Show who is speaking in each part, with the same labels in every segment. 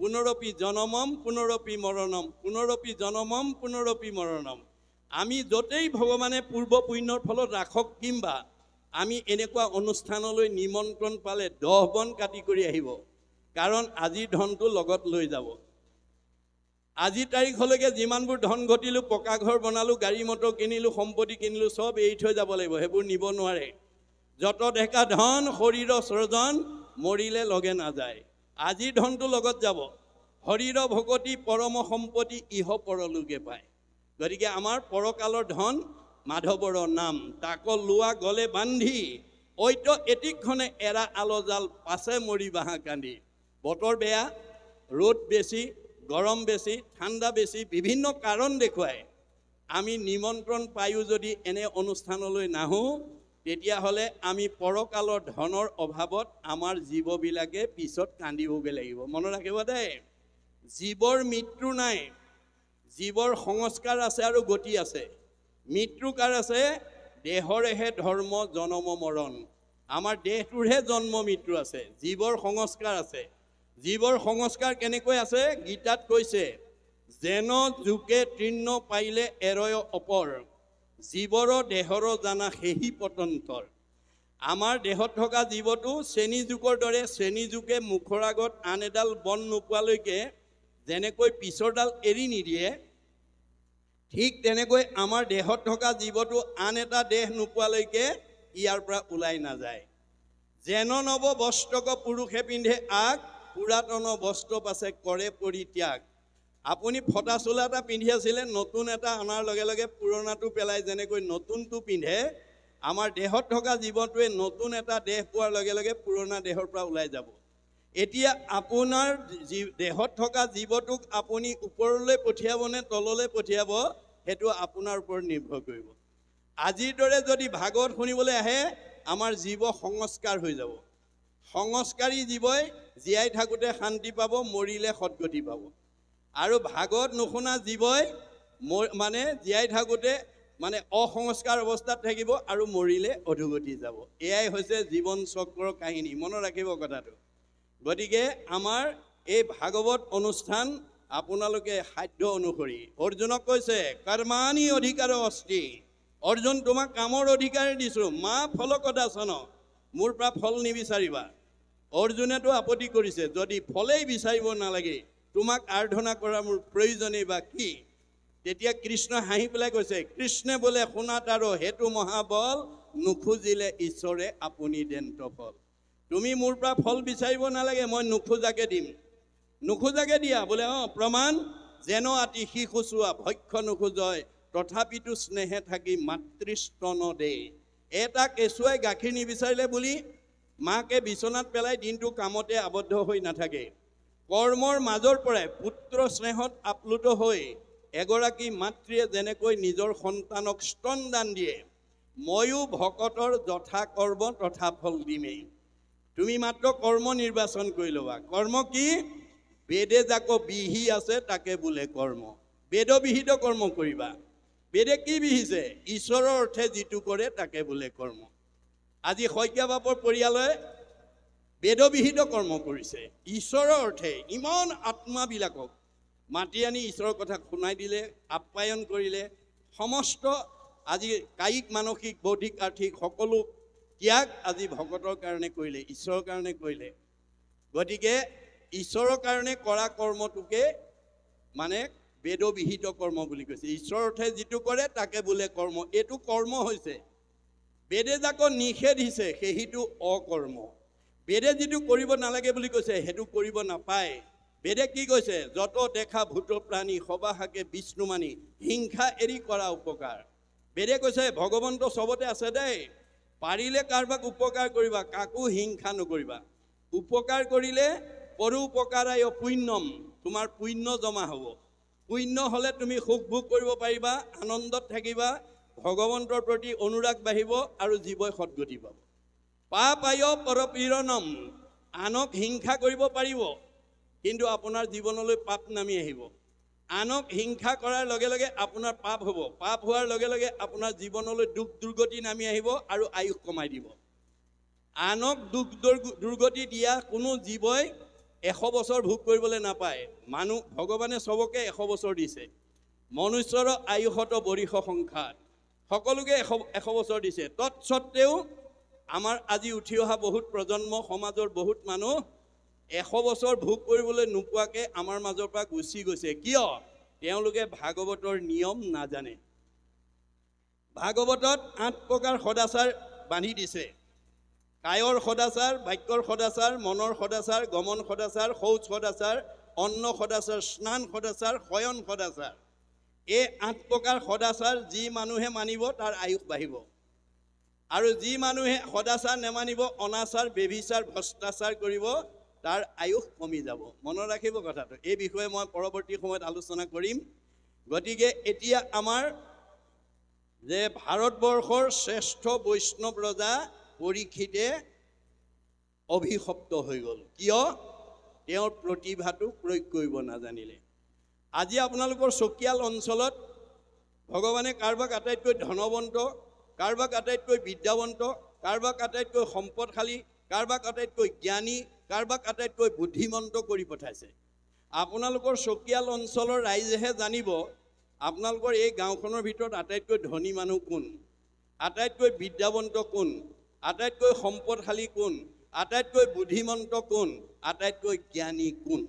Speaker 1: পুনৰপি জনমম পুনৰপি মৰণম পুনৰপি জনমম পুনৰপি মৰণম আমি য'তেই ভগৱানে পূৰ্ব পুণ্যৰ ফলত ৰাখক কিম্বা আমি এনেকুৱা অনুষ্ঠানলৈ নিমন্ত্ৰণ পালে দহ বন কাটি কৰি আহিব কাৰণ আজিৰ ধনটো লগত লৈ যাব আজিৰ তাৰিখলৈকে যিমানবোৰ ধন ঘটিলোঁ পকা ঘৰ বনালোঁ গাড়ী মটৰ কিনিলোঁ সম্পত্তি কিনিলোঁ চব এৰি থৈ যাব লাগিব সেইবোৰ নিব নোৱাৰে যত ডেকা ধন শৰীৰৰ স্বজন মৰিলে লগে নাযায় আজিৰ ধনটো লগত যাব শৰীৰ ভকতি পৰম সম্পত্তি ইহ পৰলোকে পায় গতিকে আমাৰ পৰকালৰ ধন মাধৱৰ নাম তাক লোৱা গ'লে বান্ধি অত্য এটিক্ষণে এৰা আলজাল পাছে মৰি বাঁহ কান্দি বতৰ বেয়া ৰ'দ বেছি গৰম বেছি ঠাণ্ডা বেছি বিভিন্ন কাৰণ দেখুৱায় আমি নিমন্ত্ৰণ পায়ো যদি এনে অনুষ্ঠানলৈ নাহোঁ তেতিয়াহ'লে আমি পৰকালৰ ধনৰ অভাৱত আমাৰ জীৱবিলাকে পিছত কান্দিবগৈ লাগিব মনত ৰাখিব দেই জীৱৰ মৃত্যু নাই জীৱৰ সংস্কাৰ আছে আৰু গতি আছে মৃত্যু কাৰ আছে দেহৰেহে ধৰ্ম জনম মৰণ আমাৰ দেহটোৰহে জন্ম মৃত্যু আছে জীৱৰ সংস্কাৰ আছে জীৱৰ সংস্কাৰ কেনেকৈ আছে গীতাত কৈছে যেন যোগে তীৰ্ণ পাৰিলে এৰয় অপৰ জীৱৰ দেহৰ জানা সেহি পতন্তৰ আমাৰ দেহত থকা জীৱটো শ্ৰেণীযোগৰ দৰে শ্ৰেণীযোগে মুখৰ আগত আন এডাল বন নোপোৱালৈকে যেনেকৈ পিছৰডাল এৰি নিদিয়ে ঠিক তেনেকৈ আমাৰ দেহত থকা জীৱটো আন এটা দেহ নোপোৱালৈকে ইয়াৰ পৰা ওলাই নাযায় যেন নৱ বস্ত্ৰক পুৰুষে পিন্ধে আগ পুৰাতন বস্ত্ৰ পাছে কৰে পৰিত্যাগ আপুনি ফটা চোলা এটা পিন্ধি আছিলে নতুন এটা অনাৰ লগে লগে পুৰণাটো পেলাই যেনেকৈ নতুনটো পিন্ধে আমাৰ দেহত থকা জীৱনটোৱে নতুন এটা দেহ পোৱাৰ লগে লগে পুৰণা দেহৰ পৰা ওলাই যাব এতিয়া আপোনাৰ দেহত থকা জীৱটোক আপুনি ওপৰলৈ পঠিয়াবনে তললৈ পঠিয়াব সেইটো আপোনাৰ ওপৰত নিৰ্ভৰ কৰিব আজিৰ দৰে যদি ভাগৱত শুনিবলৈ আহে আমাৰ জীৱ সংস্কাৰ হৈ যাব সংস্কাৰী জীৱই জীয়াই থাকোঁতে শান্তি পাব মৰিলে সদগতি পাব আৰু ভাগৱত নুশুনা জীৱই মানে জীয়াই থাকোঁতে মানে অসংস্কাৰ অৱস্থাত থাকিব আৰু মৰিলে অধুগতি যাব এয়াই হৈছে জীৱন চক্ৰৰ কাহিনী মনত ৰাখিব কথাটো গতিকে আমাৰ এই ভাগৱত অনুষ্ঠান আপোনালোকে সাধ্য অনুসৰি অৰ্জুনক কৈছে কৰ্মাণী অধিকাৰ অস্থি অৰ্জুন তোমাক কামৰ অধিকাৰে দিছোঁ মা ফলকদাচন মোৰ পৰা ফল নিবিচাৰিবা অৰ্জুনেতো আপত্তি কৰিছে যদি ফলেই বিচাৰিব নালাগে তোমাক আৰাধনা কৰা মোৰ প্ৰয়োজনেই বা কি তেতিয়া কৃষ্ণই হাঁহি পেলাই কৈছে কৃষ্ণে বোলে শুনাত আৰু সেইটো মহাবল নোখোজিলে ঈশ্বৰে আপুনি দেন্ত ফল তুমি মোৰ পৰা ফল বিচাৰিব নালাগে মই নোখোজাকৈ দিম নোখোজাকৈ দিয়া বোলে অঁ প্ৰমাণ যেন আতি সি চোৱা ভক্ষ নোখোজয় তথাপিতো স্নেহে থাকি মাতৃস্তন দেই এটা কেঁচুৱাই গাখীৰ নিবিচাৰিলে বুলি মাকে বিচনাত পেলাই দিনটো কামতে আবদ্ধ হৈ নাথাকে কৰ্মৰ মাজৰ পৰাই পুত্ৰ স্নেহত আপ্লুত হৈ এগৰাকী মাতৃয়ে যেনেকৈ নিজৰ সন্তানক স্তন দান দিয়ে ময়ো ভকতৰ যথা কৰ্ম তথা ফল দিমেই তুমি মাত্ৰ কৰ্ম নিৰ্বাচন কৰি ল'বা কৰ্ম কি বেদে যাক বিহি আছে তাকে বোলে কৰ্ম বেদবিহিত কৰ্ম কৰিবা বেদে কি বিহিছে ঈশ্বৰৰ অৰ্থে যিটো কৰে তাকে বোলে কৰ্ম আজি শইকীয়া বাপৰ পৰিয়ালে বেদবিহিত কৰ্ম কৰিছে ঈশ্বৰৰ অৰ্থে ইমান আত্মাবিলাকক মাতি আনি ঈশ্বৰৰ কথা শুনাই দিলে আপ্যায়ন কৰিলে সমস্ত আজি কায়িক মানসিক বৌদ্ধিক আৰ্থিক সকলো ত্যাগ আজি ভকতৰ কাৰণে কৰিলে ঈশ্বৰৰ কাৰণে কৰিলে গতিকে ঈশ্বৰৰ কাৰণে কৰা কৰ্মটোকে মানে বেদবিহিত কৰ্ম বুলি কৈছে ঈশ্বৰৰ অৰ্থে যিটো কৰে তাকে বোলে কৰ্ম এইটো কৰ্ম হৈছে বেদে যাক নিষেধিছে সেইটো অকৰ্ম বেদে যিটো কৰিব নালাগে বুলি কৈছে সেইটো কৰিব নাপায় বেদে কি কৈছে যত দেখা ভূত প্ৰাণী সবাহাকে বিষ্ণুমানী হিংসা এৰি কৰা উপকাৰ বেদে কৈছে ভগৱন্ত চবতে আছে দেই পাৰিলে কাৰোবাক উপকাৰ কৰিবা কাকো হিংসা নকৰিবা উপকাৰ কৰিলে পৰু উপকাৰাই পুণ্যম তোমাৰ পুণ্য জমা হ'ব পুণ্য হ'লে তুমি সুখ ভোগ কৰিব পাৰিবা আনন্দত থাকিবা ভগৱন্তৰ প্ৰতি অনুৰাগ বাঢ়িব আৰু জীৱই সদগতি পাব পাপ আয় পৰপীড়নম আনক হিংসা কৰিব পাৰিব কিন্তু আপোনাৰ জীৱনলৈ পাপ নামি আহিব আনক হিংসা কৰাৰ লগে লগে আপোনাৰ পাপ হ'ব পাপ হোৱাৰ লগে লগে আপোনাৰ জীৱনলৈ দুখ দুৰ্গতি নামি আহিব আৰু আয়ুস কমাই দিব আনক দুখ দুৰ্গতি দিয়া কোনো জীৱই এশ বছৰ ভোগ কৰিবলৈ নাপায় মানুহ ভগৱানে চবকে এশ বছৰ দিছে মনুষ্যৰ আয়ুসত বৰিষ সংখ্যাত সকলোকে এশ এশ বছৰ দিছে তৎসত্বেও আমাৰ আজি উঠি অহা বহুত প্ৰজন্ম সমাজৰ বহুত মানুহ এশ বছৰ ভোগ কৰিবলৈ নোপোৱাকৈ আমাৰ মাজৰ পৰা গুচি গৈছে কিয় তেওঁলোকে ভাগৱতৰ নিয়ম নাজানে ভাগৱতত আঠ প্ৰকাৰ সদাচাৰ বান্ধি দিছে কায়ৰ সদাচাৰ বাক্যৰ সদাচাৰ মনৰ সদাচাৰ গমন সদাচাৰ শৌচ সদাচাৰ অন্ন সদাচাৰ স্নান সদাচাৰ শয়ন সদাচাৰ এই আঠ প্ৰকাৰ সদাচাৰ যি মানুহে মানিব তাৰ আয়ুস বাঢ়িব আৰু যি মানুহে সদাচাৰ নেমানিব অনাচাৰ ব্যভিচাৰ ভ্ৰষ্টাচাৰ কৰিব তাৰ আয়ুস কমি যাব মনত ৰাখিব কথাটো এই বিষয়ে মই পৰৱৰ্তী সময়ত আলোচনা কৰিম গতিকে এতিয়া আমাৰ যে ভাৰতবৰ্ষৰ শ্ৰেষ্ঠ বৈষ্ণৱ ৰজা পৰীক্ষিতে অভিশপ্ত হৈ গ'ল কিয় তেওঁৰ প্ৰতিভাটো প্ৰয়োগ কৰিব নাজানিলে আজি আপোনালোকৰ চকিয়াল অঞ্চলত ভগৱানে কাৰোবাক আটাইতকৈ ধনৱন্ত কাৰোবাক আটাইতকৈ বিদ্যাৱন্ত কাৰোবাক আটাইতকৈ সম্পদশালী কাৰোবাক আটাইতকৈ জ্ঞানী কাৰোবাক আটাইতকৈ বুদ্ধিমন্ত কৰি পঠাইছে আপোনালোকৰ চকিয়াল অঞ্চলৰ ৰাইজেহে জানিব আপোনালোকৰ এই গাঁওখনৰ ভিতৰত আটাইতকৈ ধনী মানুহ কোন আটাইতকৈ বিদ্যাৱন্ত কোন আটাইতকৈ সম্পদশালী কোন আটাইতকৈ বুদ্ধিমন্ত কোন আটাইতকৈ জ্ঞানী কোন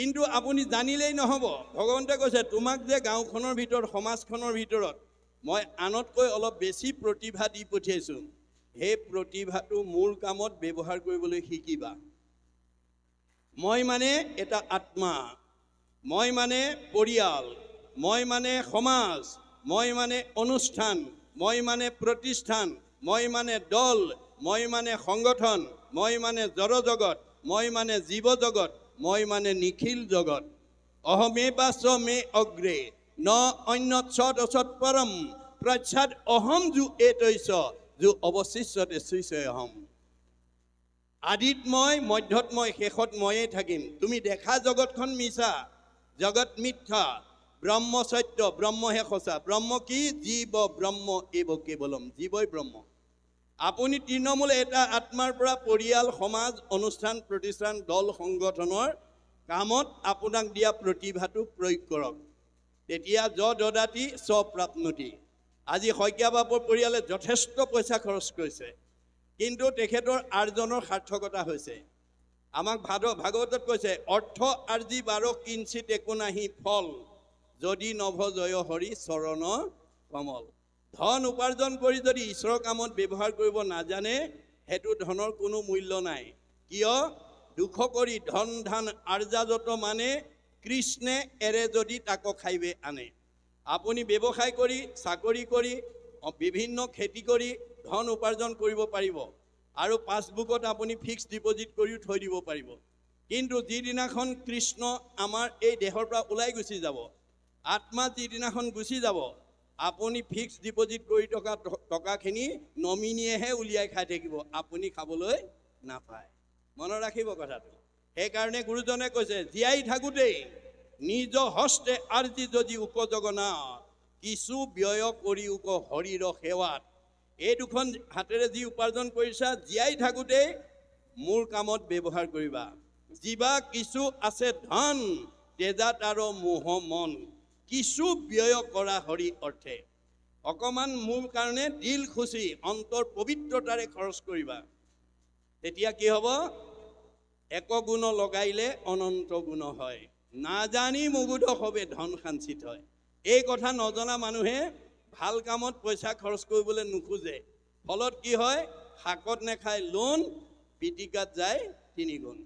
Speaker 1: কিন্তু আপুনি জানিলেই নহ'ব ভগৱন্তে কৈছে তোমাক যে গাঁওখনৰ ভিতৰত সমাজখনৰ ভিতৰত মই আনতকৈ অলপ বেছি প্ৰতিভা দি পঠিয়াইছোঁ সেই প্ৰতিভাটো মোৰ কামত ব্যৱহাৰ কৰিবলৈ শিকিবা মই মানে এটা আত্মা মই মানে পৰিয়াল মই মানে সমাজ মই মানে অনুষ্ঠান মই মানে প্ৰতিষ্ঠান মই মানে দল মই মানে সংগঠন মই মানে জড়জগত মই মানে জীৱ জগত মই মানে নিখিল জগত অহমে বাচ মে অগ্ৰে ন অন্য ছত অচত পৰম প্ৰচ্ছাদ অহম যু এ এইটৈছ যু অৱশিষ্টতে চুইছে অহম আদিত মই মধ্যত মই শেষত ময়েই থাকিম তুমি দেখা জগতখন মিছা জগত মিথ্যা ব্ৰহ্ম সত্য ব্ৰহ্মহে সঁচা ব্ৰহ্ম কি জীৱ ব্ৰহ্ম এইব কেৱলম জীৱই ব্ৰহ্ম আপুনি তৃণমূল এটা আত্মাৰ পৰা পৰিয়াল সমাজ অনুষ্ঠান প্ৰতিষ্ঠান দল সংগঠনৰ কামত আপোনাক দিয়া প্ৰতিভাটো প্ৰয়োগ কৰক তেতিয়া য যদাতি স্বপ্ৰাপ্নতি আজি শইকীয়া বাপৰ পৰিয়ালে যথেষ্ট পইচা খৰচ কৰিছে কিন্তু তেখেতৰ আৰ্জনৰ সাৰ্থকতা হৈছে আমাক ভাদ ভাগৱতত কৈছে অৰ্থ আৰ্জি বাৰ কিঞ্চিত একো নাহি ফল যদি নভ জয় হৰি চৰণ কমল ধন উপাৰ্জন কৰি যদি ঈশ্বৰৰ কামত ব্যৱহাৰ কৰিব নাজানে সেইটো ধনৰ কোনো মূল্য নাই কিয় দুখ কৰি ধন ধান আৰ্জাজত মানে কৃষ্ণে এৰে যদি তাক খাইবে আনে আপুনি ব্যৱসায় কৰি চাকৰি কৰি বিভিন্ন খেতি কৰি ধন উপাৰ্জন কৰিব পাৰিব আৰু পাছবুকত আপুনি ফিক্স ডিপজিট কৰিও থৈ দিব পাৰিব কিন্তু যিদিনাখন কৃষ্ণ আমাৰ এই দেহৰ পৰা ওলাই গুচি যাব আত্মা যিদিনাখন গুচি যাব আপুনি ফিক্স ডিপজিট কৰি থকা টকাখিনি নমিনিয়েহে উলিয়াই খাই থাকিব আপুনি খাবলৈ নাপায় মনত ৰাখিব কথাটো সেইকাৰণে গুৰুজনে কৈছে জীয়াই থাকোঁতেই নিজ হস্তে আৰ্জি যদি উপযোগনা কিছু ব্যয় কৰি উক হৰিৰ সেৱাত এই দুখন হাতেৰে যি উপাৰ্জন কৰিছা জীয়াই থাকোঁতেই মোৰ কামত ব্যৱহাৰ কৰিবা যি বা কিছু আছে ধন তেজাত আৰু মোহ মন কিছু ব্যয় কৰা হৰি অৰ্থে অকণমান মোৰ কাৰণে দিল খুচি অন্তৰ পবিত্ৰতাৰে খৰচ কৰিবা তেতিয়া কি হ'ব এক গুণ লগাইলে অনন্ত গুণ হয় নাজানি মুগুধভাৱে ধন সাঞ্চিত হয় এই কথা নজনা মানুহে ভাল কামত পইচা খৰচ কৰিবলৈ নোখোজে ফলত কি হয় শাকত নেখায় লোন পিটিকাত যায় তিনিগুণ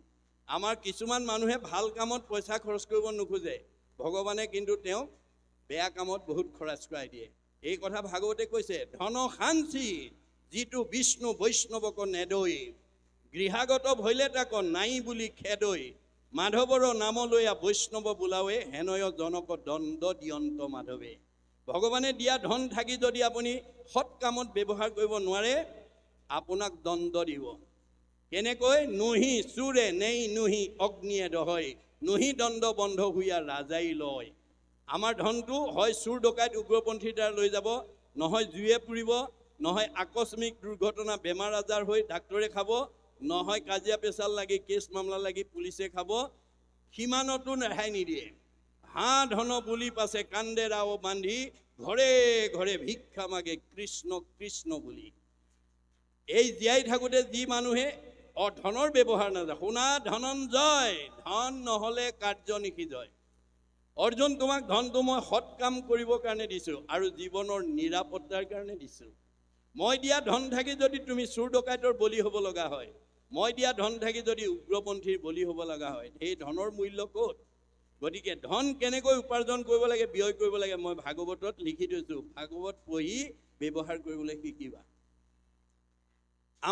Speaker 1: আমাৰ কিছুমান মানুহে ভাল কামত পইচা খৰচ কৰিব নোখোজে ভগৱানে কিন্তু তেওঁক বেয়া কামত বহুত খৰচ কৰাই দিয়ে এই কথা ভাগৱতে কৈছে ধন শান্তি যিটো বিষ্ণু বৈষ্ণৱক নেদৈ গৃহাগত ভৈলে তাক নাই বুলি খেদৈ মাধৱৰ নামলৈয়া বৈষ্ণৱ বোলাওৱে হেনয় জনক দণ্ড দিয়ন্ত মাধৱে ভগৱানে দিয়া ধন থাকি যদি আপুনি সৎ কামত ব্যৱহাৰ কৰিব নোৱাৰে আপোনাক দণ্ড দিব কেনেকৈ নুহি চোৰে নেই নুহি অগ্নিয়ে দহয় নুহি দণ্ড বন্ধ হুইয়া ৰাজাই লয় আমাৰ ধনটো হয় চোৰ ডকাইত উগ্ৰপন্থীৰ দ্বাৰা লৈ যাব নহয় জুয়ে পুৰিব নহয় আকস্মিক দুৰ্ঘটনা বেমাৰ আজাৰ হৈ ডাক্তৰে খাব নহয় কাজিয়া পেচাল লাগি কেছ মামলা লাগি পুলিচে খাব সিমানতো নেহাই নিদিয়ে হা ধন বুলি পাছে কান্দে ৰাও বান্ধি ঘৰে ঘৰে ভিক্ষা মাগে কৃষ্ণ কৃষ্ণ বুলি এই জীয়াই থাকোঁতে যি মানুহে অধনৰ ব্যৱহাৰ নাযায় শুনা ধনন জয় ধন নহ'লে কাৰ্য নিশিজয় অৰ্জুন তোমাক ধনটো মই সৎ কাম কৰিবৰ কাৰণে দিছোঁ আৰু জীৱনৰ নিৰাপত্তাৰ কাৰণে দিছোঁ মই দিয়া ধন থাকি যদি তুমি চোৰ ডকাইতৰ বলি হ'ব লগা হয় মই দিয়া ধন থাকি যদি উগ্ৰপন্থীৰ বলি হ'ব লগা হয় সেই ধনৰ মূল্য ক'ত গতিকে ধন কেনেকৈ উপাৰ্জন কৰিব লাগে ব্যয় কৰিব লাগে মই ভাগৱতত লিখি থৈছোঁ ভাগৱত পঢ়ি ব্যৱহাৰ কৰিবলৈ শিকিবা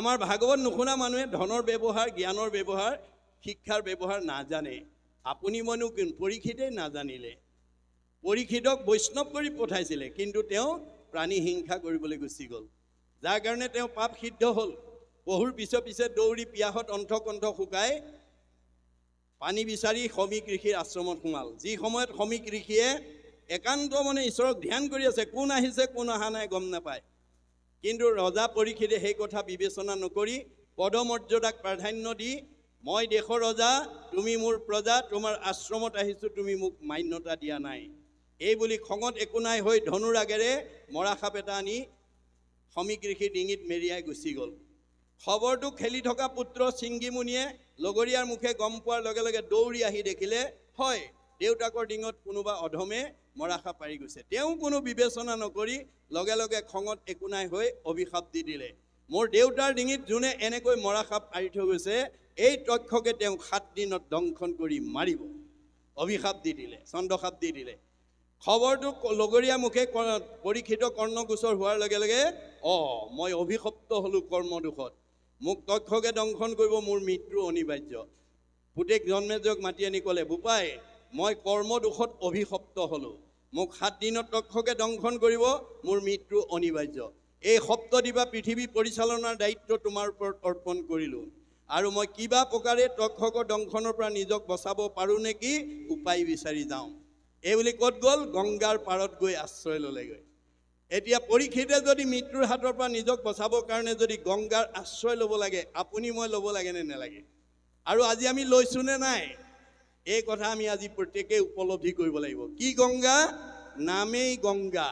Speaker 1: আমাৰ ভাগৱত নুশুনা মানুহে ধনৰ ব্যৱহাৰ জ্ঞানৰ ব্যৱহাৰ শিক্ষাৰ ব্যৱহাৰ নাজানে আপুনি মইনো পৰীক্ষিতেই নাজানিলে পৰীক্ষিতক বৈষ্ণৱ কৰি পঠাইছিলে কিন্তু তেওঁ প্ৰাণী হিংসা কৰিবলৈ গুচি গ'ল যাৰ কাৰণে তেওঁ পাপ সিদ্ধ হ'ল বহুৰ পিছে পিছে দৌৰি পিয়াহত কণ্ঠ শুকাই পানী বিচাৰি সমীক ঋষিৰ আশ্ৰমত সোমাল যি সময়ত সমীক ঋষিয়ে একান্ত মনে ঈশ্বৰক ধ্যান কৰি আছে কোন আহিছে কোন অহা নাই গম নাপায় কিন্তু ৰজা পৰীক্ষিতে সেই কথা বিবেচনা নকৰি পদমৰ্যাদাক প্ৰাধান্য দি মই দেশৰ ৰজা তুমি মোৰ প্ৰজা তোমাৰ আশ্ৰমত আহিছোঁ তুমি মোক মান্যতা দিয়া নাই এই বুলি খঙত একো নাই হৈ ধনুৰাগেৰে মৰা সাপ এটা আনি সমীক ঋষিৰ ডিঙিত মেৰিয়াই গুচি গ'ল খবৰটো খেলি থকা পুত্ৰ চিংগিমুনিয়ে লগৰীয়াৰ মুখে গম পোৱাৰ লগে লগে দৌৰি আহি দেখিলে হয় দেউতাকৰ ডিঙত কোনোবা অধমে মৰাশা পাৰি গৈছে তেওঁ কোনো বিবেচনা নকৰি লগে লগে খঙত একো নাই হৈ অভিশাপ দি দিলে মোৰ দেউতাৰ ডিঙিত যোনে এনেকৈ মৰাশা পাৰি থৈ গৈছে এই তক্ষকে তেওঁ সাতদিনত দংশন কৰি মাৰিব অভিশাপ দি দিলে চন্দ্ৰসাপ দি দিলে খবৰটো লগৰীয়া মুখে পৰীক্ষিত কৰ্ণগোচৰ হোৱাৰ লগে লগে অঁ মই অভিশপ্ত হ'লোঁ কৰ্মদোষত মোক তক্ষকে দংশন কৰিব মোৰ মৃত্যু অনিবাৰ্য পুতেক জন্মেজক মাতি আনি ক'লে বোপাই মই কৰ্মদোষত অভিশপ্ত হ'লোঁ মোক সাত দিনত তক্ষকে দংশন কৰিব মোৰ মৃত্যু অনিবাৰ্য এই সপ্ত দিবা পৃথিৱী পৰিচালনাৰ দায়িত্ব তোমাৰ ওপৰত অৰ্পণ কৰিলোঁ আৰু মই কিবা প্ৰকাৰে তক্ষকৰ দংশনৰ পৰা নিজক বচাব পাৰোঁ নেকি উপায় বিচাৰি যাওঁ এই বুলি ক'ত গ'ল গংগাৰ পাৰত গৈ আশ্ৰয় ল'লেগৈ এতিয়া পৰীক্ষিতে যদি মৃত্যুৰ হাতৰ পৰা নিজক বচাবৰ কাৰণে যদি গংগাৰ আশ্ৰয় ল'ব লাগে আপুনি মই ল'ব লাগেনে নেলাগে আৰু আজি আমি লৈছোঁ নে নাই এই কথা আমি আজি প্ৰত্যেকেই উপলব্ধি কৰিব লাগিব কি গংগা নামেই গংগা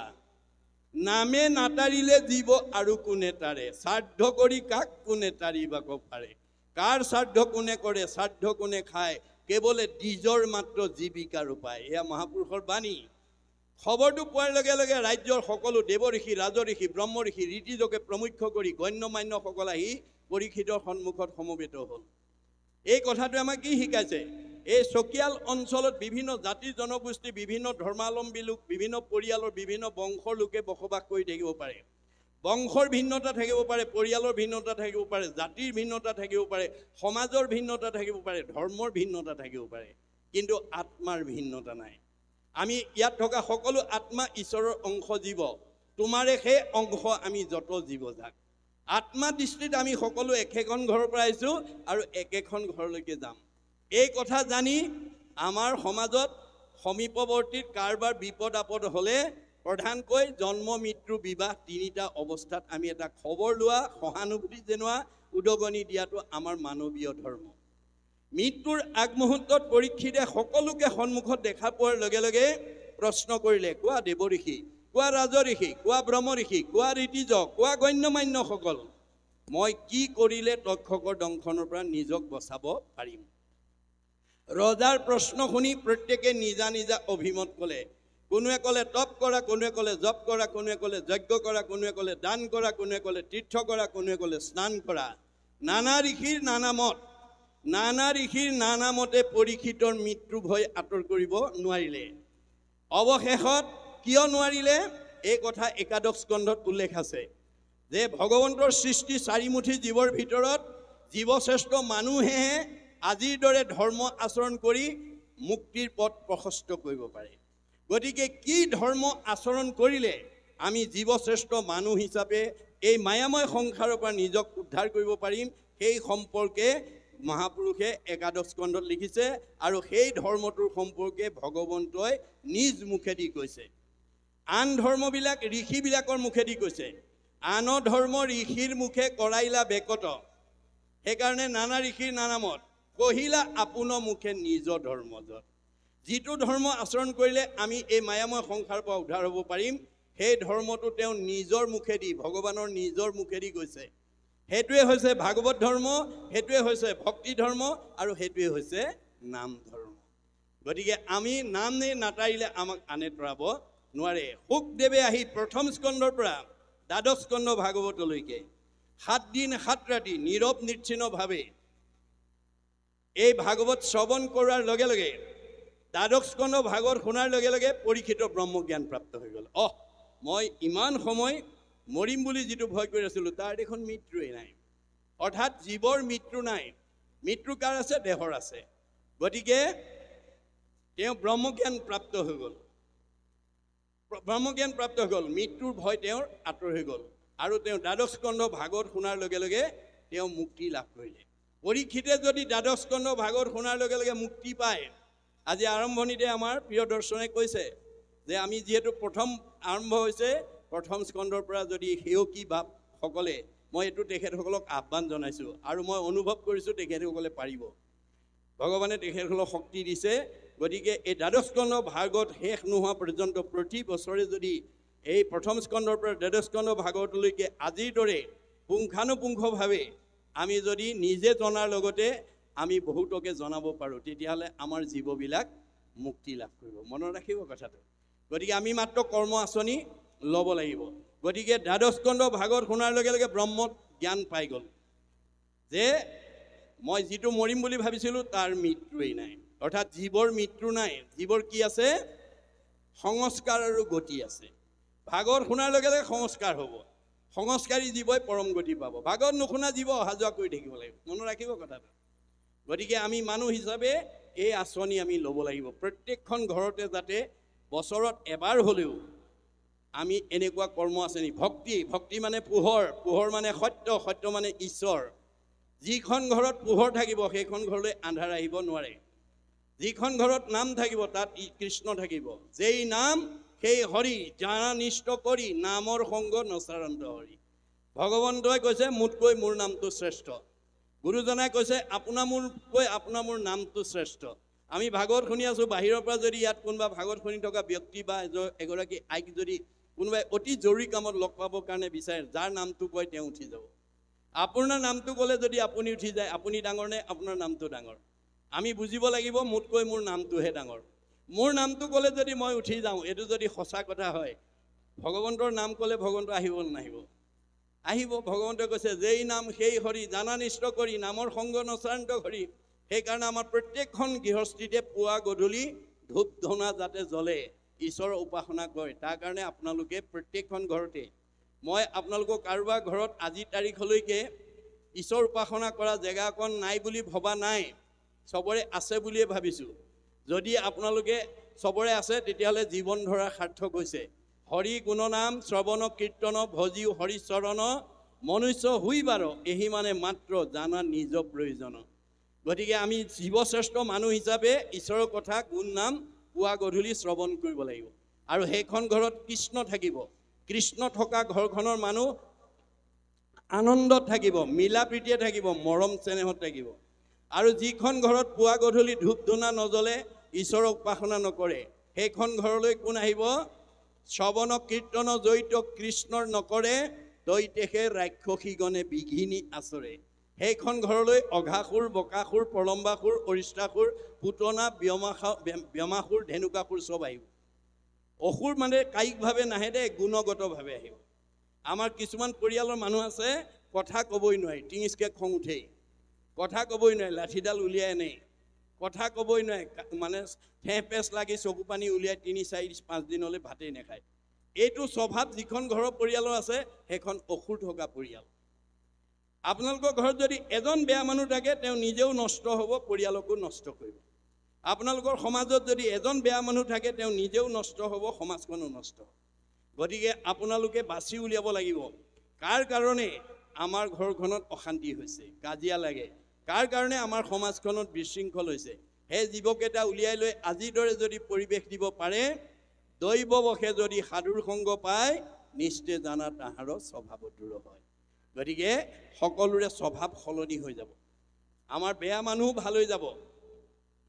Speaker 1: নামে নাতাৰিলে জীৱ আৰু কোনে তাৰে শ্ৰাদ্ধ কৰি কাক কোনে তাৰি বাক পাৰে কাৰ শ্ৰাদ্ধ কোনে কৰে শ্ৰাদ্ধ কোনে খায় কেৱলে ডিজৰ মাত্ৰ জীৱিকাৰ উপায় এয়া মহাপুৰুষৰ বাণী খবৰটো পোৱাৰ লগে লগে ৰাজ্যৰ সকলো দেৱঋষি ৰাজঋষি ব্ৰহ্মঋষি ঋতিযোগে প্ৰমুখ্য কৰি গণ্য মান্যসকল আহি পৰীক্ষিতৰ সন্মুখত সমবেত হ'ল এই কথাটোৱে আমাক কি শিকাইছে এই চকিয়াল অঞ্চলত বিভিন্ন জাতি জনগোষ্ঠী বিভিন্ন ধৰ্মাৱলম্বী লোক বিভিন্ন পৰিয়ালৰ বিভিন্ন বংশৰ লোকে বসবাস কৰি থাকিব পাৰে বংশৰ ভিন্নতা থাকিব পাৰে পৰিয়ালৰ ভিন্নতা থাকিব পাৰে জাতিৰ ভিন্নতা থাকিব পাৰে সমাজৰ ভিন্নতা থাকিব পাৰে ধৰ্মৰ ভিন্নতা থাকিব পাৰে কিন্তু আত্মাৰ ভিন্নতা নাই আমি ইয়াত থকা সকলো আত্মা ঈশ্বৰৰ অংশ জীৱ তোমাৰে সেই অংশ আমি যত জীৱ যাক আত্মা দৃষ্টিত আমি সকলো একেখন ঘৰৰ পৰা আহিছোঁ আৰু একেখন ঘৰলৈকে যাম এই কথা জানি আমাৰ সমাজত সমীপৱৰ্তীত কাৰোবাৰ বিপদ আপদ হ'লে প্ৰধানকৈ জন্ম মৃত্যু বিবাহ তিনিটা অৱস্থাত আমি এটা খবৰ লোৱা সহানুভূতি জনোৱা উদগনি দিয়াটো আমাৰ মানৱীয় ধৰ্ম মৃত্যুৰ আগমুহূৰ্তত পৰীক্ষিতে সকলোকে সন্মুখত দেখা পোৱাৰ লগে লগে প্ৰশ্ন কৰিলে কোৱা দেৱঋষি কোৱা ৰাজঋষি কোৱা ব্ৰহ্মঋষি কোৱা ঋতিজ কোৱা গণ্য মান্যসকল মই কি কৰিলে তক্ষকৰ দংশনৰ পৰা নিজক বচাব পাৰিম ৰজাৰ প্ৰশ্ন শুনি প্ৰত্যেকে নিজা নিজা অভিমত ক'লে কোনোৱে ক'লে তপ কৰা কোনোৱে ক'লে জপ কৰা কোনোৱে ক'লে যজ্ঞ কৰা কোনোৱে ক'লে দান কৰা কোনোৱে ক'লে তীৰ্থ কৰা কোনোৱে ক'লে স্নান কৰা নানা ঋষিৰ নানা মত নানা ঋষিৰ নানা মতে পৰীক্ষিতৰ মৃত্যু ভয় আঁতৰ কৰিব নোৱাৰিলে অৱশেষত কিয় নোৱাৰিলে এই কথা একাদশ স্কন্ধত উল্লেখ আছে যে ভগৱন্তৰ সৃষ্টি চাৰিমুঠি জীৱৰ ভিতৰত জীৱশ্ৰেষ্ঠ মানুহেহে আজিৰ দৰে ধৰ্ম আচৰণ কৰি মুক্তিৰ পথ প্ৰশস্ত কৰিব পাৰে গতিকে কি ধৰ্ম আচৰণ কৰিলে আমি জীৱশ্ৰেষ্ঠ মানুহ হিচাপে এই মায়াময় সংসাৰৰ পৰা নিজক উদ্ধাৰ কৰিব পাৰিম সেই সম্পৰ্কে মহাপুৰুষে একাদশ স্কন্ধত লিখিছে আৰু সেই ধৰ্মটোৰ সম্পৰ্কে ভগৱন্তই নিজ মুখেদি কৈছে আন ধৰ্মবিলাক ঋষিবিলাকৰ মুখেদি কৈছে আন ধৰ্ম ঋষিৰ মুখে কৰাইলা বেকত সেইকাৰণে নানা ঋষিৰ নানা মত কহিলা আপোন মুখে নিজৰ ধৰ্মজত যিটো ধৰ্ম আচৰণ কৰিলে আমি এই মায়াময় সংসাৰৰ পৰা উদ্ধাৰ হ'ব পাৰিম সেই ধৰ্মটো তেওঁ নিজৰ মুখেদি ভগৱানৰ নিজৰ মুখেদি কৈছে সেইটোৱে হৈছে ভাগৱত ধৰ্ম সেইটোৱে হৈছে ভক্তি ধৰ্ম আৰু সেইটোৱে হৈছে নাম ধৰ্ম গতিকে আমি নাম নে নাটাৰিলে আমাক আনে তৰাব নোৱাৰে সুখদেৱে আহি প্ৰথম স্কন্ধৰ পৰা দ্বাদশ স্কন্ধ ভাগৱতলৈকে সাত দিন সাত ৰাতি নীৰৱ নিচ্ছিন্নভাৱে এই ভাগৱত শ্ৰৱণ কৰাৰ লগে লগে দ্বাদশ স্কন্ধ ভাগৱত শুনাৰ লগে লগে পৰীক্ষিত ব্ৰহ্মজ্ঞান প্ৰাপ্ত হৈ গ'ল অহ মই ইমান সময় মৰিম বুলি যিটো ভয় কৰি আছিলোঁ তাৰ দেখোন মৃত্যুৱেই নাই অৰ্থাৎ জীৱৰ মৃত্যু নাই মৃত্যু কাৰ আছে দেহৰ আছে গতিকে তেওঁ ব্ৰহ্মজ্ঞান প্ৰাপ্ত হৈ গ'ল ব্ৰহ্মজ্ঞান প্ৰাপ্ত হৈ গ'ল মৃত্যুৰ ভয় তেওঁৰ আঁতৰি গ'ল আৰু তেওঁ দ্বাদশ স্কন্ধ ভাগত শুনাৰ লগে লগে তেওঁ মুক্তি লাভ কৰিলে পৰীক্ষিতে যদি দ্বাদশ স্কন্ধ ভাগত শুনাৰ লগে লগে মুক্তি পায় আজি আৰম্ভণিতে আমাৰ প্ৰিয় দৰ্শনে কৈছে যে আমি যিহেতু প্ৰথম আৰম্ভ হৈছে প্ৰথম স্কন্দৰ পৰা যদি সেউকী বাপসকলে মই এইটো তেখেতসকলক আহ্বান জনাইছোঁ আৰু মই অনুভৱ কৰিছোঁ তেখেতসকলে পাৰিব ভগৱানে তেখেতসকলক শক্তি দিছে গতিকে এই দ্বাদশ স্কন্ধ ভাগত শেষ নোহোৱা পৰ্যন্ত প্ৰতি বছৰে যদি এই প্ৰথম স্কন্দৰ পৰা দ্বাদশ স্কন্ধ ভাগতলৈকে আজিৰ দৰে পুংখানুপুংখভাৱে আমি যদি নিজে জনাৰ লগতে আমি বহুতকে জনাব পাৰোঁ তেতিয়াহ'লে আমাৰ জীৱবিলাক মুক্তি লাভ কৰিব মনত ৰাখিব কথাটো গতিকে আমি মাত্ৰ কৰ্ম আঁচনি ল'ব লাগিব গতিকে দ্বাদশ দ্বাদশকণ্ড ভাগত শুনাৰ লগে লগে ব্ৰহ্মত জ্ঞান পাই গ'ল যে মই যিটো মৰিম বুলি ভাবিছিলোঁ তাৰ মৃত্যুৱেই নাই অৰ্থাৎ জীৱৰ মৃত্যু নাই জীৱৰ কি আছে সংস্কাৰ আৰু গতি আছে ভাগত শুনাৰ লগে লগে সংস্কাৰ হ'ব সংস্কাৰী জীৱই পৰম গতি পাব ভাগত নুশুনা জীৱ অহা যোৱা কৰি থাকিব লাগিব মনত ৰাখিব কথাটো গতিকে আমি মানুহ হিচাপে এই আঁচনি আমি ল'ব লাগিব প্ৰত্যেকখন ঘৰতে যাতে বছৰত এবাৰ হ'লেও আমি এনেকুৱা কৰ্ম আছে নেকি ভক্তি ভক্তি মানে পোহৰ পোহৰ মানে সত্য সত্য মানে ঈশ্বৰ যিখন ঘৰত পোহৰ থাকিব সেইখন ঘৰলৈ আন্ধাৰ আহিব নোৱাৰে যিখন ঘৰত নাম থাকিব তাত কৃষ্ণ থাকিব যেই নাম সেই হৰি জানানিষ্ট কৰি নামৰ সংগ নচাৰন্ত হৰি ভগৱন্তই কৈছে মোতকৈ মোৰ নামটো শ্ৰেষ্ঠ গুৰুজনাই কৈছে আপোনাৰ মোৰকৈ আপোনাৰ মোৰ নামটো শ্ৰেষ্ঠ আমি ভাগৱত শুনি আছোঁ বাহিৰৰ পৰা যদি ইয়াত কোনোবা ভাগৱত শুনি থকা ব্যক্তি বা এগৰাকী আইক যদি কোনোবাই অতি জৰুৰী কামত লগ পাবৰ কাৰণে বিচাৰে যাৰ নামটো কয় তেওঁ উঠি যাব আপোনাৰ নামটো ক'লে যদি আপুনি উঠি যায় আপুনি ডাঙৰ নে আপোনাৰ নামটো ডাঙৰ আমি বুজিব লাগিব মোতকৈ মোৰ নামটোহে ডাঙৰ মোৰ নামটো ক'লে যদি মই উঠি যাওঁ এইটো যদি সঁচা কথা হয় ভগৱন্তৰ নাম ক'লে ভগৱন্ত আহিব নাহিব আহিব ভগৱন্তই কৈছে যেই নাম সেই হৰি জানা জানানিষ্ট কৰি নামৰ সংগ নচান্ত কৰি সেইকাৰণে আমাৰ প্ৰত্যেকখন গৃহস্থিতে পুৱা গধূলি ধূপ ধনা যাতে জ্বলে ঈশ্বৰৰ উপাসনা কৰে তাৰ কাৰণে আপোনালোকে প্ৰত্যেকখন ঘৰতে মই আপোনালোকৰ কাৰোবাৰ ঘৰত আজিৰ তাৰিখলৈকে ঈশ্বৰ উপাসনা কৰা জেগা অকণ নাই বুলি ভবা নাই চবৰে আছে বুলিয়ে ভাবিছোঁ যদি আপোনালোকে চবৰে আছে তেতিয়াহ'লে জীৱন ধৰা সাৰ্থক হৈছে হৰি গুণনাম শ্ৰৱণ কীৰ্তন ভজিও চৰণ মনুষ্য হুই বাৰ এহি মানে মাত্ৰ জানা নিজৰ প্ৰয়োজন গতিকে আমি জীৱশ্ৰেষ্ঠ মানুহ হিচাপে ঈশ্বৰৰ কথা গুণ নাম পুৱা গধূলি শ্ৰৱণ কৰিব লাগিব আৰু সেইখন ঘৰত কৃষ্ণ থাকিব কৃষ্ণ থকা ঘৰখনৰ মানুহ আনন্দত থাকিব মিলা প্ৰীতিয়ে থাকিব মৰম চেনেহত থাকিব আৰু যিখন ঘৰত পুৱা গধূলি ধূপ ধূনা নজ্বলে ঈশ্বৰক উপাসনা নকৰে সেইখন ঘৰলৈ কোন আহিব শ্ৰৱণ কীৰ্তন জড়িত কৃষ্ণৰ নকৰে দৈতেশে ৰাক্ষসীগণে বিঘিনি আচৰে সেইখন ঘৰলৈ অঘাসুৰ বকাসুৰ প্ৰলম্বাসুৰ অৰিষ্টাসুৰ পুতনা ব্যমাসা ব্যমাসুৰ ধেনুকাসুৰ চব আহিব অসুৰ মানে কায়িকভাৱে নাহে দেই গুণগতভাৱে আহিব আমাৰ কিছুমান পৰিয়ালৰ মানুহ আছে কথা ক'বই নোৱাৰি টিঙিচকে খং উঠেই কথা ক'বই নোৱাৰে লাঠিডাল উলিয়াই এনেই কথা ক'বই নোৱাৰে মানে ঠেহ পেঁচ লাগি চকু পানী উলিয়াই তিনি চাৰি পাঁচদিনলৈ ভাতেই নেখায় এইটো স্বভাৱ যিখন ঘৰৰ পৰিয়ালৰ আছে সেইখন অসুৰ থকা পৰিয়াল আপোনালোকৰ ঘৰত যদি এজন বেয়া মানুহ থাকে তেওঁ নিজেও নষ্ট হ'ব পৰিয়ালকো নষ্ট কৰিব আপোনালোকৰ সমাজত যদি এজন বেয়া মানুহ থাকে তেওঁ নিজেও নষ্ট হ'ব সমাজখনো নষ্ট হ'ব গতিকে আপোনালোকে বাচি উলিয়াব লাগিব কাৰ কাৰণে আমাৰ ঘৰখনত অশান্তি হৈছে কাজিয়া লাগে কাৰ কাৰণে আমাৰ সমাজখনত বিশৃংখল হৈছে সেই জীৱকেইটা উলিয়াই লৈ আজিৰ দৰে যদি পৰিৱেশ দিব পাৰে দৈৱবশে যদি সাধুৰ সংগ পায় নিশ্চয় জানা তাহাৰ স্বভাৱ দূৰ হয় গতিকে সকলোৰে স্বভাৱ সলনি হৈ যাব আমাৰ বেয়া মানুহো ভাল হৈ যাব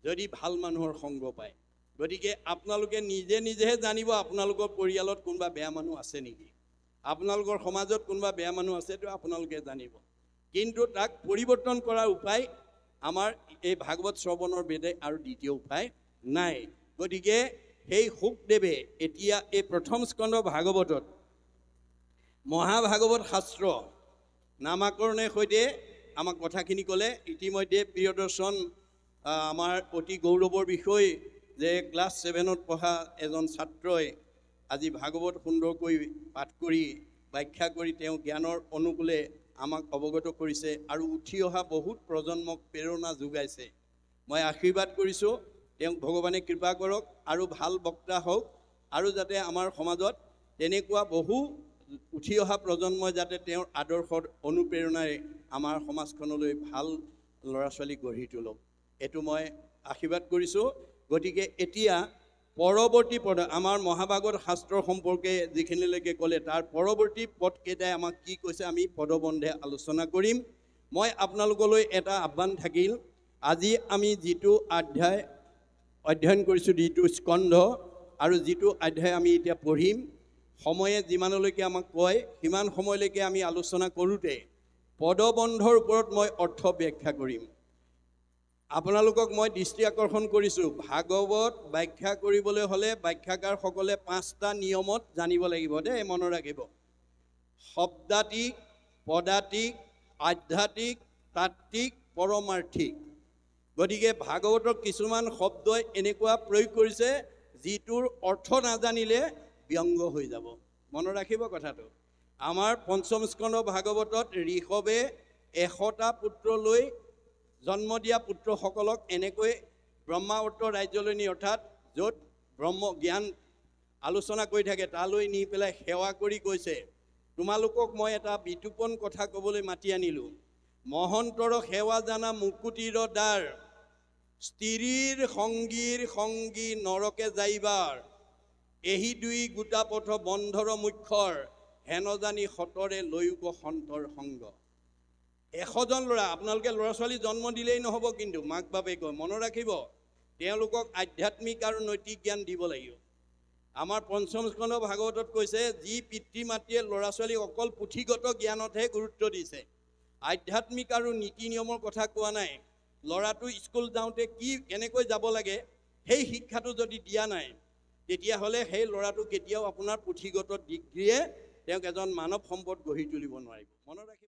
Speaker 1: যদি ভাল মানুহৰ সংগ পায় গতিকে আপোনালোকে নিজে নিজেহে জানিব আপোনালোকৰ পৰিয়ালত কোনোবা বেয়া মানুহ আছে নেকি আপোনালোকৰ সমাজত কোনোবা বেয়া মানুহ আছেতো আপোনালোকে জানিব কিন্তু তাক পৰিৱৰ্তন কৰাৰ উপায় আমাৰ এই ভাগৱত শ্ৰৱণৰ বেদে আৰু দ্বিতীয় উপায় নাই গতিকে সেই শুকদেৱে এতিয়া এই প্ৰথম স্কন্ধ ভাগৱতত মহাভাগৱত শাস্ত্ৰ নামাকৰণে সৈতে আমাক কথাখিনি ক'লে ইতিমধ্যে প্ৰিয়দৰ্শন আমাৰ অতি গৌৰৱৰ বিষয় যে ক্লাছ ছেভেনত পঢ়া এজন ছাত্ৰই আজি ভাগৱত সুন্দৰকৈ পাঠ কৰি ব্যাখ্যা কৰি তেওঁ জ্ঞানৰ অনুকূলে আমাক অৱগত কৰিছে আৰু উঠি অহা বহুত প্ৰজন্মক প্ৰেৰণা যোগাইছে মই আশীৰ্বাদ কৰিছোঁ তেওঁক ভগৱানে কৃপা কৰক আৰু ভাল বক্তা হওক আৰু যাতে আমাৰ সমাজত তেনেকুৱা বহু উঠি অহা প্ৰজন্মই যাতে তেওঁৰ আদৰ্শৰ অনুপ্ৰেৰণাই আমাৰ সমাজখনলৈ ভাল ল'ৰা ছোৱালী গঢ়ি তোলক এইটো মই আশীৰ্বাদ কৰিছোঁ গতিকে এতিয়া পৰৱৰ্তী পদ আমাৰ মহাভাগত শাস্ত্ৰ সম্পৰ্কে যিখিনিলৈকে ক'লে তাৰ পৰৱৰ্তী পদকেইটাই আমাক কি কৈছে আমি পদবন্ধে আলোচনা কৰিম মই আপোনালোকলৈ এটা আহ্বান থাকিল আজি আমি যিটো অধ্যায় অধ্যয়ন কৰিছোঁ যিটো স্কন্ধ আৰু যিটো অধ্যায় আমি এতিয়া পঢ়িম সময়ে যিমানলৈকে আমাক কয় সিমান সময়লৈকে আমি আলোচনা কৰোঁতে পদবন্ধৰ ওপৰত মই অৰ্থ ব্যাখ্যা কৰিম আপোনালোকক মই দৃষ্টি আকৰ্ষণ কৰিছোঁ ভাগৱত ব্যাখ্যা কৰিবলৈ হ'লে ব্যাখ্যাকাৰসকলে পাঁচটা নিয়মত জানিব লাগিব দেই মনত ৰাখিব শব্দাতিক পদাতিক আধ্যাত্মিক তাত্বিক পৰমাৰ্থিক গতিকে ভাগৱতৰ কিছুমান শব্দই এনেকুৱা প্ৰয়োগ কৰিছে যিটোৰ অৰ্থ নাজানিলে ব্যংগ হৈ যাব মনত ৰাখিব কথাটো আমাৰ পঞ্চম স্কন্ধ ভাগৱতত ঋষভে এশটা পুত্ৰ লৈ জন্ম দিয়া পুত্ৰসকলক এনেকৈ ব্ৰহ্মাৱৰ্ত ৰাজ্যলৈ নি অৰ্থাৎ য'ত ব্ৰহ্ম জ্ঞান আলোচনা কৰি থাকে তালৈ নি পেলাই সেৱা কৰি কৈছে তোমালোকক মই এটা বিতুপন কথা ক'বলৈ মাতি আনিলোঁ মহন্তৰ সেৱা জানা মুকুটিৰ দ্বাৰ স্ত্ৰীৰ সংগীৰ সংগী নৰকে যাইবাৰ এই দুই গোটা পথ বন্ধৰ মুখ্যৰ হেনজানি সতৰে লৈব সন্তৰ সংগ এশজন ল'ৰা আপোনালোকে ল'ৰা ছোৱালী জন্ম দিলেই নহ'ব কিন্তু মাক বাপেকৈ মনত ৰাখিব তেওঁলোকক আধ্যাত্মিক আৰু নৈতিক জ্ঞান দিব লাগিব আমাৰ পঞ্চম পঞ্চমস্কণ্ড ভাগৱতত কৈছে যি পিতৃ মাতৃয়ে ল'ৰা ছোৱালীক অকল পুথিগত জ্ঞানতহে গুৰুত্ব দিছে আধ্যাত্মিক আৰু নীতি নিয়মৰ কথা কোৱা নাই ল'ৰাটো স্কুল যাওঁতে কি কেনেকৈ যাব লাগে সেই শিক্ষাটো যদি দিয়া নাই তেতিয়াহ'লে সেই ল'ৰাটো কেতিয়াও আপোনাৰ পুথিগত ডিগ্ৰীয়ে তেওঁক এজন মানৱ সম্পদ গঢ়ি তুলিব নোৱাৰিব মনত ৰাখিব